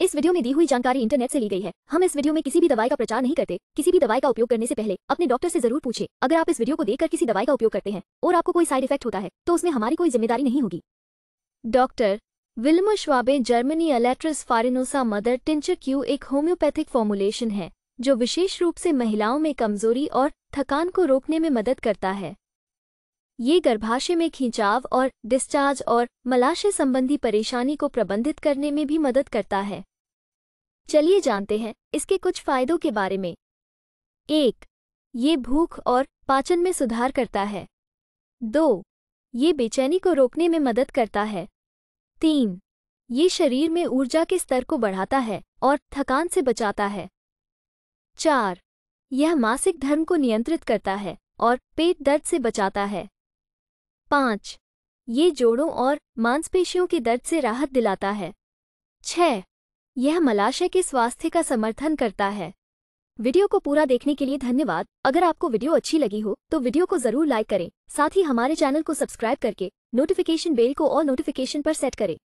इस वीडियो में दी हुई जानकारी इंटरनेट से ली गई है हम इस वीडियो में किसी भी दवाई का प्रचार नहीं करते किसी भी दवाई का उपयोग करने से पहले अपने डॉक्टर से जरूर पूछे अगर आप इस वीडियो को देखकर किसी दवाई का उपयोग करते हैं और आपको कोई साइड इफेक्ट होता है तो उसमें हमारी कोई जिम्मेदारी नहीं होगी doctor Willmar Schwabe Germany Aletris farinosa mother tincture Q एक होम्योपैथिक फॉर्मुलेशन है जो विशेष रूप से महिलाओं में कमजोरी और थकान को रोकने में मदद करता है ये गर्भाशय में खिंचाव और डिस्चार्ज और मलाशय संबंधी परेशानी को प्रबंधित करने में भी मदद करता है चलिए जानते हैं इसके कुछ फायदों के बारे में एक ये भूख और पाचन में सुधार करता है दो ये बेचैनी को रोकने में मदद करता है तीन ये शरीर में ऊर्जा के स्तर को बढ़ाता है और थकान से बचाता है चार यह मासिक धर्म को नियंत्रित करता है और पेट दर्द से बचाता है पाँच ये जोड़ों और मांसपेशियों के दर्द से राहत दिलाता है छः यह मलाशय के स्वास्थ्य का समर्थन करता है वीडियो को पूरा देखने के लिए धन्यवाद अगर आपको वीडियो अच्छी लगी हो तो वीडियो को जरूर लाइक करें साथ ही हमारे चैनल को सब्सक्राइब करके नोटिफिकेशन बेल को और नोटिफिकेशन पर सेट करें